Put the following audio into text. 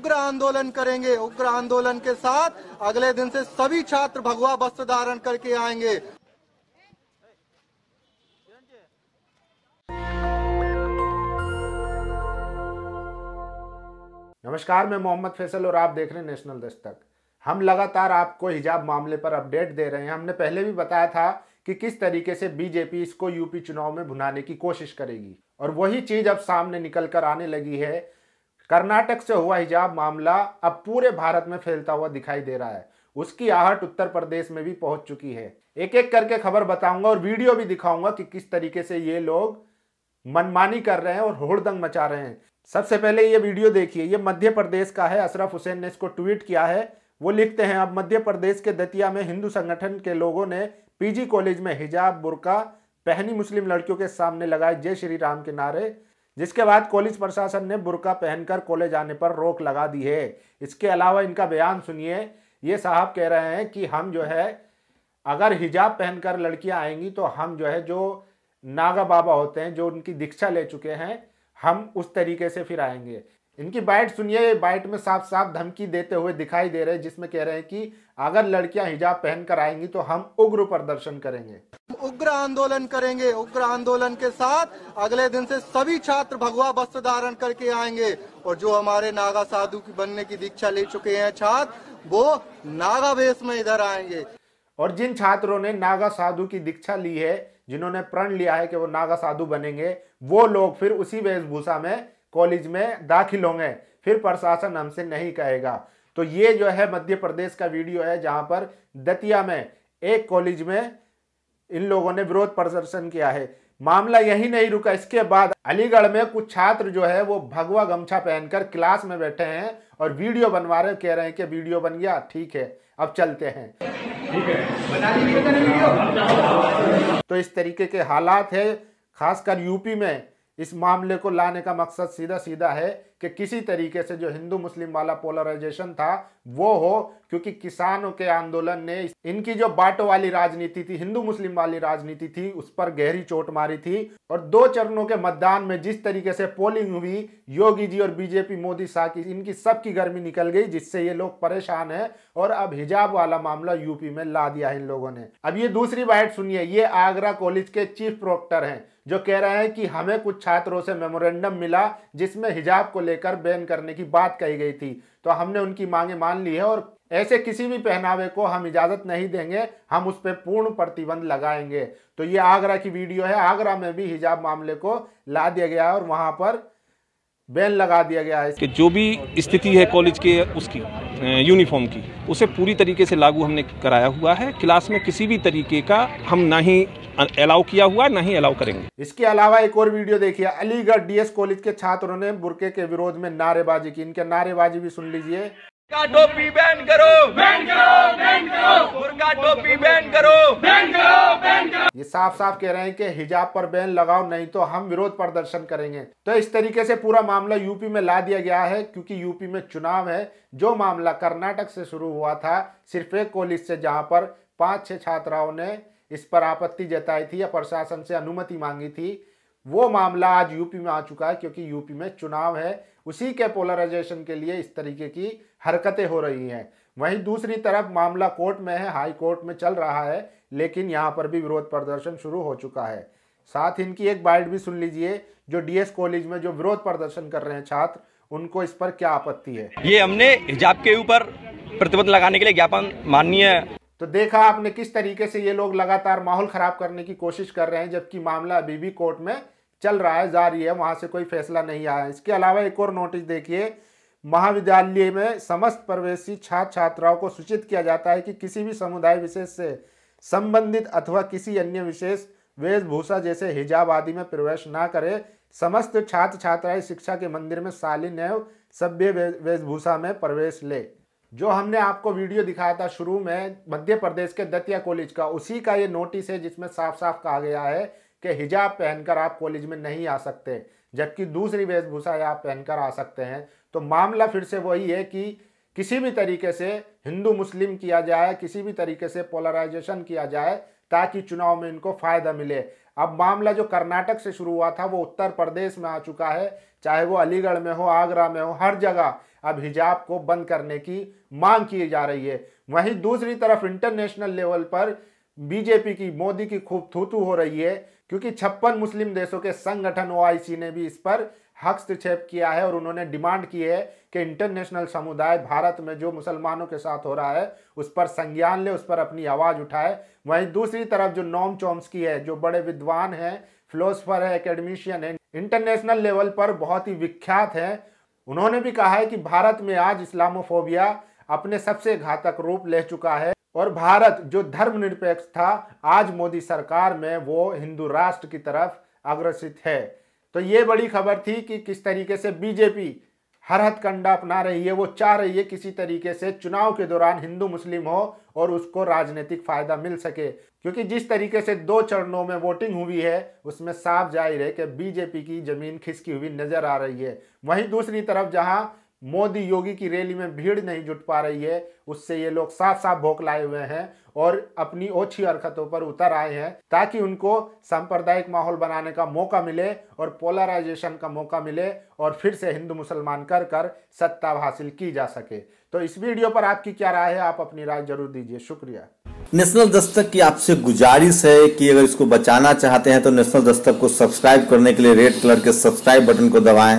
उग्र आंदोलन करेंगे उग्र आंदोलन के साथ अगले दिन से सभी छात्र भगवा वस्त्र धारण करके आएंगे नमस्कार मैं मोहम्मद फैसल और आप देख रहे हैं नेशनल दस्तक हम लगातार आपको हिजाब मामले पर अपडेट दे रहे हैं हमने पहले भी बताया था कि किस तरीके से बीजेपी इसको यूपी चुनाव में भुनाने की कोशिश करेगी और वही चीज अब सामने निकल कर आने लगी है कर्नाटक से हुआ हिजाब मामला अब पूरे भारत में फैलता हुआ दिखाई दे रहा है उसकी आहट उत्तर प्रदेश में भी पहुंच चुकी है एक एक करके खबर बताऊंगा और वीडियो भी दिखाऊंगा कि किस तरीके से ये लोग मनमानी कर रहे हैं और होड़दंग मचा रहे हैं सबसे पहले ये वीडियो देखिए ये मध्य प्रदेश का है अशरफ हुसैन ने इसको ट्वीट किया है वो लिखते हैं अब मध्य प्रदेश के दतिया में हिंदू संगठन के लोगों ने पीजी कॉलेज में हिजाब बुरका पहनी मुस्लिम लड़कियों के सामने लगाए जय श्री राम के नारे जिसके बाद कॉलेज प्रशासन ने बुरका पहनकर कॉलेज आने पर रोक लगा दी है इसके अलावा इनका बयान सुनिए ये साहब कह रहे हैं कि हम जो है अगर हिजाब पहनकर लड़कियां आएंगी तो हम जो है जो नागा बाबा होते हैं जो उनकी दीक्षा ले चुके हैं हम उस तरीके से फिर आएंगे इनकी बाइट सुनिए बाइट में साफ साफ धमकी देते हुए दिखाई दे रहे हैं जिसमें कह रहे हैं कि अगर लड़कियां हिजाब पहनकर आएंगी तो हम उग्र प्रदर्शन करेंगे उग्र आंदोलन करेंगे उग्र आंदोलन के साथ अगले दिन से सभी छात्र भगवा वस्त्र धारण करके आएंगे और जो हमारे नागा साधु की बनने की दीक्षा ले चुके हैं छात्र वो नागा वेश में इधर आएंगे और जिन छात्रों ने नागा साधु की दीक्षा ली है जिन्होंने प्रण लिया है कि वो नागा साधु बनेंगे वो लोग फिर उसी वेशभूषा में कॉलेज में दाखिल होंगे फिर प्रशासन हमसे नहीं कहेगा तो ये जो है मध्य प्रदेश का वीडियो है जहाँ पर दतिया में एक कॉलेज में इन लोगों ने विरोध प्रदर्शन किया है मामला यही नहीं रुका इसके बाद अलीगढ़ में कुछ छात्र जो है वो भगवा गमछा पहनकर क्लास में बैठे हैं और वीडियो बनवा रहे कह रहे हैं कि वीडियो बन गया ठीक है अब चलते हैं ठीक है तो इस तरीके के हालात है खासकर यूपी में इस मामले को लाने का मकसद सीधा सीधा है कि किसी तरीके से जो हिंदू मुस्लिम वाला पोलराइजेशन था वो हो क्योंकि किसानों के आंदोलन ने इनकी जो बाटो वाली राजनीति थी हिंदू मुस्लिम वाली राजनीति थी उस पर गहरी चोट मारी थी और दो चरणों के मतदान में जिस तरीके से पोलिंग हुई योगी जी और बीजेपी मोदी शाह की इनकी सबकी गर्मी निकल गई जिससे ये लोग परेशान है और अब हिजाब वाला मामला यूपी में ला दिया इन लोगों ने अब ये दूसरी बाइट सुनिए ये आगरा कॉलेज के चीफ प्रोक्टर हैं जो कह रहे हैं कि हमें कुछ छात्रों से मेमोरेंडम मिला जिसमें हिजाब को लेकर बैन करने की बात कही गई थी तो हमने उनकी मांगे मान ली है और ऐसे किसी भी पहनावे को हम इजाज़त नहीं देंगे हम उस पर पूर्ण प्रतिबंध लगाएंगे तो ये आगरा की वीडियो है आगरा में भी हिजाब मामले को ला दिया गया और वहां पर बैन लगा दिया गया है कि जो भी स्थिति है कॉलेज के उसकी यूनिफॉर्म की उसे पूरी तरीके से लागू हमने कराया हुआ है क्लास में किसी भी तरीके का हम ना ही अलाउ किया हुआ है ही अलाउ करेंगे इसके अलावा एक और वीडियो देखिए अलीगढ़ डीएस कॉलेज के छात्रों ने बुरके के विरोध में नारेबाजी की इनके नारेबाजी भी सुन लीजिए टोपी बैन करो बैन करो बैन करो टोपी बैन करो बैन करो बैन करो ये साफ साफ कह रहे हैं कि हिजाब पर बैन लगाओ नहीं तो हम विरोध प्रदर्शन करेंगे तो इस तरीके से पूरा मामला यूपी में ला दिया गया है क्योंकि यूपी में चुनाव है जो मामला कर्नाटक से शुरू हुआ था सिर्फ एक कॉलेज से जहां पर पांच छह छात्राओं ने इस पर आपत्ति जताई थी या प्रशासन से अनुमति मांगी थी वो मामला आज यूपी में आ चुका है क्योंकि यूपी में चुनाव है उसी के पोलराइजेशन के लिए इस तरीके की हरकतें हो रही हैं वहीं दूसरी तरफ मामला कोर्ट में है हाई कोर्ट में चल रहा है लेकिन यहाँ पर भी विरोध प्रदर्शन शुरू हो चुका है साथ इनकी एक बाइट भी सुन लीजिए जो डीएस कॉलेज में जो विरोध प्रदर्शन कर रहे हैं छात्र उनको इस पर क्या आपत्ति है ये हमने हिजाब के ऊपर प्रतिबंध लगाने के लिए ज्ञापन माननीय तो देखा आपने किस तरीके से ये लोग लगातार माहौल ख़राब करने की कोशिश कर रहे हैं जबकि मामला अभी भी कोर्ट में चल रहा है जारी है वहाँ से कोई फैसला नहीं आया है इसके अलावा एक और नोटिस देखिए महाविद्यालय में समस्त प्रवेशी छात्र छात्राओं को सूचित किया जाता है कि किसी भी समुदाय विशेष से संबंधित अथवा किसी अन्य विशेष वेशभूषा जैसे हिजाब आदि में प्रवेश ना करें समस्त छात्र छात्राएं शिक्षा के मंदिर में शालीन एवं सभ्य वेशभूषा में प्रवेश ले जो हमने आपको वीडियो दिखाया था शुरू में मध्य प्रदेश के दतिया कॉलेज का उसी का ये नोटिस है जिसमें साफ साफ कहा गया है कि हिजाब पहनकर आप कॉलेज में नहीं आ सकते जबकि दूसरी वेशभूषा आप पहनकर आ सकते हैं तो मामला फिर से वही है कि किसी भी तरीके से हिंदू मुस्लिम किया जाए किसी भी तरीके से पोलराइजेशन किया जाए ताकि चुनाव में इनको फ़ायदा मिले अब मामला जो कर्नाटक से शुरू हुआ था वो उत्तर प्रदेश में आ चुका है चाहे वो अलीगढ़ में हो आगरा में हो हर जगह अब हिजाब को बंद करने की मांग की जा रही है वहीं दूसरी तरफ इंटरनेशनल लेवल पर बीजेपी की मोदी की खूब थूथू हो रही है क्योंकि छप्पन मुस्लिम देशों के संगठन ओ ने भी इस पर हस्तक्षेप किया है और उन्होंने डिमांड की है कि इंटरनेशनल समुदाय भारत में जो मुसलमानों के साथ हो रहा है उस पर संज्ञान ले उस पर अपनी आवाज़ उठाए वहीं दूसरी तरफ जो नॉम चॉम्स्की है जो बड़े विद्वान हैं फिलोसफर है एकेडमिशियन है इंटरनेशनल लेवल पर बहुत ही विख्यात हैं उन्होंने भी कहा है कि भारत में आज इस्लामोफोबिया अपने सबसे घातक रूप ले चुका है और भारत जो धर्मनिरपेक्ष था आज मोदी सरकार में वो हिंदू राष्ट्र की तरफ अग्रसित है तो ये बड़ी खबर थी कि किस तरीके से बीजेपी हर हथकंडा अपना रही है वो चाह रही है किसी तरीके से चुनाव के दौरान हिंदू मुस्लिम हो और उसको राजनीतिक फायदा मिल सके क्योंकि जिस तरीके से दो चरणों में वोटिंग हुई है उसमें साफ जाहिर है कि बीजेपी की जमीन खिसकी हुई नजर आ रही है वहीं दूसरी तरफ जहां मोदी योगी की रैली में भीड़ नहीं जुट पा रही है उससे ये लोग साफ साफ लाए हुए हैं और अपनी ओछी हरकतों पर उतर आए हैं ताकि उनको सांप्रदायिक माहौल बनाने का मौका मिले और पोलराइजेशन का मौका मिले और फिर से हिंदू मुसलमान कर कर सत्ता हासिल की जा सके तो इस वीडियो पर आपकी क्या राय है आप अपनी राय जरूर दीजिए शुक्रिया नेशनल दस्तक की आपसे गुजारिश है कि अगर इसको बचाना चाहते हैं तो नेशनल दस्तक को सब्सक्राइब करने के लिए रेड कलर के सब्सक्राइब बटन को दबाएं